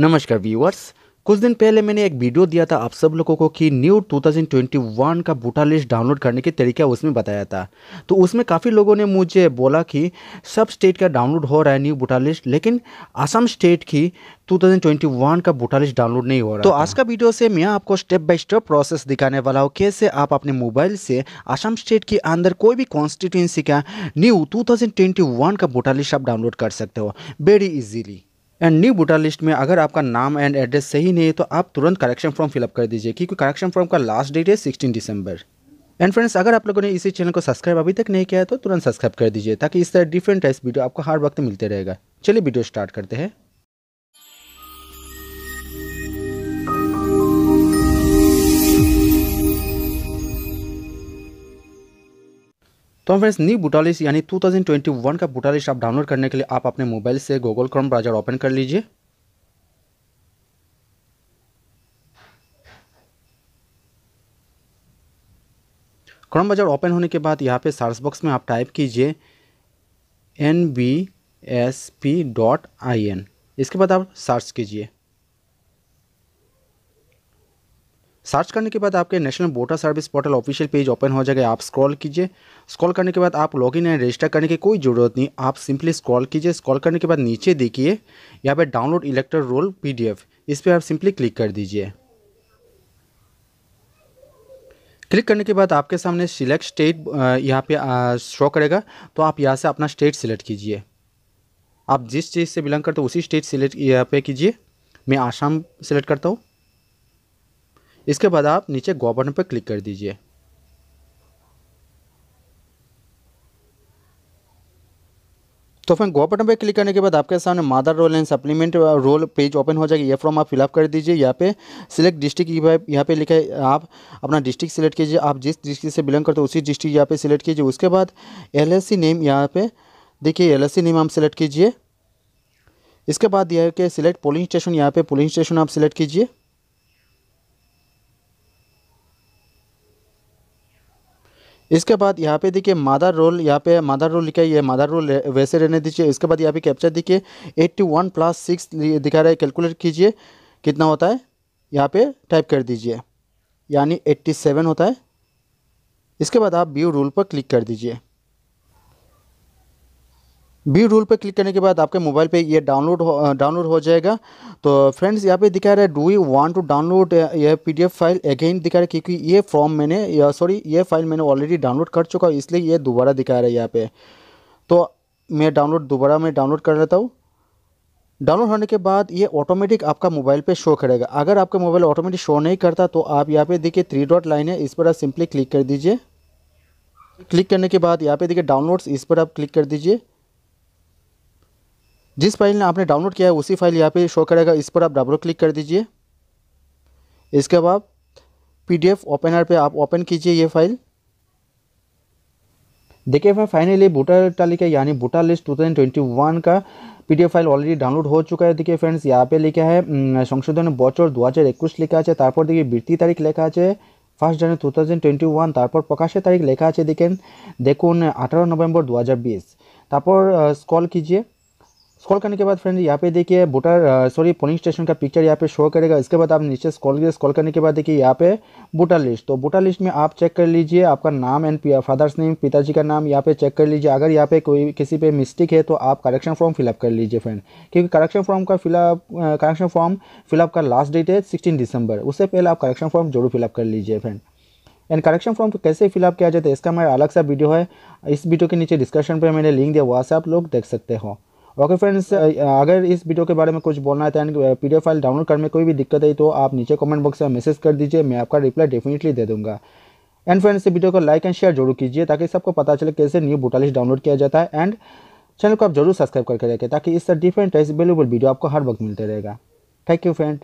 नमस्कार व्यूअर्स कुछ दिन पहले मैंने एक वीडियो दिया था आप सब लोगों को कि न्यू 2021 का बूटा लिस्ट डाउनलोड करने के तरीका उसमें बताया था तो उसमें काफ़ी लोगों ने मुझे बोला कि सब स्टेट का डाउनलोड हो रहा है न्यू बूटा लिस्ट लेकिन असम स्टेट की 2021 का बूटा लिस्ट डाउनलोड नहीं हो रहा तो आज का वीडियो से मैं आपको स्टेप बाय स्टेप प्रोसेस दिखाने वाला हूँ कैसे आप अपने मोबाइल से असम स्टेट के अंदर कोई भी कॉन्स्टिट्यूंसी का न्यू टू का बूटा लिस्ट आप डाउनलोड कर सकते हो very easily and new voter list में अगर आपका नाम एंड एड्रेस सही नहीं है तो आप तुरंत करेक्शन फॉर्म फिलअप कर दीजिए क्योंकि करेक्शन फॉर्म का लास्ट डेट है सिक्सटीन दिसंबर एंड फ्रेंड्स अगर आप लोगों ने इसी चैनल को सब्सक्राइब अभी तक नहीं किया है तो तुरंत सब्सक्राइब कर दीजिए ताकि इस तरह डिफरेंट टाइप्स वीडियो आपको हर वक्त मिलते रहेगा चलिए वीडियो स्टार्ट करते हैं तो हम फ्रेंड्स न्यू बुटालिस यानी 2021 का बुटालिस आप डाउनलोड करने के लिए आप अपने मोबाइल से गूगल क्रोम ब्राउजर ओपन कर लीजिए क्रोम ब्राउजर ओपन होने के बाद यहाँ पे सर्च बॉक्स में आप टाइप कीजिए N B S P dot I N इसके बाद आप सर्च कीजिए सर्च करने के बाद आपके national voter service portal official page open हो जाएगा आप स्क्रॉल कीजिए स्क्रॉल करने के बाद आप लॉगिन एंड रजिस्टर करने की कोई ज़रूरत नहीं आप सिंपली स्क्रॉल कीजिए स्क्रॉल करने के बाद नीचे देखिए यहाँ पर डाउनलोड इलेक्टर रोल पीडीएफ इस पर आप सिंपली क्लिक कर दीजिए क्लिक करने के बाद आपके सामने सिलेक्ट स्टेट यहाँ पे शो करेगा तो आप यहाँ से अपना स्टेट सिलेक्ट कीजिए आप जिस चीज़ से बिलोंग करते हो उसी स्टेट सिलेक्ट यहाँ पे कीजिए मैं आसाम सिलेक्ट करता हूँ इसके बाद आप नीचे गो बटन पर क्लिक कर दीजिए तो फिर गो बटन पर क्लिक करने के बाद आपके सामने mother roll and supplement roll page open हो जाएगी ये फॉर्म आप फिलअप कर दीजिए यहाँ पे सिलेक्ट डिस्ट्रिक्ट यहाँ पे लिखा है आप अपना डिस्ट्रिक्ट सिलेक्ट कीजिए आप जिस डिस्ट्रिक्ट से बिलोंग करते हो उसी डिस्ट्रिक्ट यहाँ पे सिलेक्ट कीजिए उसके बाद एल नेम यहाँ पे देखिए एल नेम आप सिलेक्ट कीजिए इसके बाद यह है कि सिलेक्ट पोलिंग स्टेशन यहाँ पे पोलिंग स्टेशन आप सिलेक्ट कीजिए इसके बाद यहाँ पे देखिए मादर रोल यहाँ पे मादर रोल लिखा है ये मादर रोल वैसे रहने दीजिए इसके बाद यहाँ पे कैप्चर देखिए 81 वन प्लस सिक्स दिखा रहा है कैलकुलेट कीजिए कितना होता है यहाँ पे टाइप कर दीजिए यानी 87 होता है इसके बाद आप व्यू रूल पर क्लिक कर दीजिए बी रूल पर क्लिक करने के बाद आपके मोबाइल पे ये डाउनलोड हो डाउनलोड हो जाएगा तो फ्रेंड्स यहाँ पे दिखा रहा है do you want to download यह पीडीएफ फाइल अगेन दिखा रहा है क्योंकि ये फॉर्म मैंने सॉरी ये फाइल मैंने ऑलरेडी डाउनलोड कर चुका हूँ इसलिए ये दोबारा दिखा रहा है यहाँ पे तो मैं डाउनलोड दोबारा मैं डाउनलोड कर लेता हूँ डाउनलोड होने के बाद ये ऑटोमेटिक आपका मोबाइल पे शो करेगा अगर आपका मोबाइल ऑटोमेटिक शो नहीं करता तो आप यहाँ पे देखिए थ्री डॉट लाइन है इस पर आप सिंपली क्लिक कर दीजिए क्लिक करने के बाद यहाँ पे देखिए डाउनलोड्स इस पर आप क्लिक कर दीजिए जिस फाइल ने आपने डाउनलोड किया है उसी फाइल यहाँ पे शो करेगा इस पर आप डबल क्लिक कर दीजिए इसके बाद पीडीएफ ओपनर पे आप ओपन कीजिए ये फाइल देखिए फिर फाइनली बूटा तालिका यानी बूटा लिस्ट वन का पीडीएफ फाइल ऑलरेडी डाउनलोड हो चुका है देखिए फ्रेंड्स यहाँ पे लिखा है संशोधन दो हज़ार বছর 2021 লেখা देखिए তারপর तारीख বৃত্তি है फर्स्ट जनवरी two thousand twenty one twenty one तारीख लिखा है देखें আছে अठारह नवेम्बर दो हज़ार बीस तपर স্কল कीजिए स्कॉल करने के बाद फ्रेंड यहाँ पे देखिए भूटान सॉरी पोलिंग स्टेशन का पिक्चर यहाँ पे शो करेगा इसके बाद आप नीचे स्कॉल करिए स्कॉल करने के बाद देखिए यहाँ पे भूटान लिस्ट तो भूटान लिस्ट में आप चेक कर लीजिए आपका नाम एंड फादर्स नेम पिताजी का नाम यहाँ पे चेक कर लीजिए अगर यहाँ पे कोई किसी पे मिस्टेक है तो आप करेक्शन फॉर्म फिलअप कर लीजिए फ्रेंड क्योंकि करेक्शन फॉर्म का फिलअप करेक्शन फॉर्म फिलअप का लास्ट डेट है सिक्सटीन दिसंबर उससे पहले आप करेक्शन फॉर्म जरूर फिलअप कर लीजिए फ्रेंड एंड करेक्शन फॉर्म को कैसे फिलअप किया जाता है इसका हमारा अलग सा वीडियो है इस वीडियो के नीचे डिस्क्रिप्शन पर मैंने लिंक दिया वहाँ से आप लोग देख सकते हो ओके फ्रेंड्स uh, अगर इस वीडियो के बारे में कुछ बोलना है एंड पी फाइल डाउनलोड करने में कोई भी दिक्कत है तो आप नीचे कमेंट बॉक्स में मैसेज कर दीजिए मैं आपका रिप्लाई डेफिनेटली दे दूँगा एंड फ्रेंड्स इस वीडियो को लाइक एंड शेयर जरूर कीजिए ताकि सबको पता चले कैसे न्यू बुटालिस्ट डाउनलोड किया जाता है एंड चैनल को आप जरूर सब्सक्राइब करके रखें ताकि तरह डिफरेंट टाइप्स अवेलेबल वीडियो आपको हर वक्त मिलते रहेगा थैंक यू फ्रेंड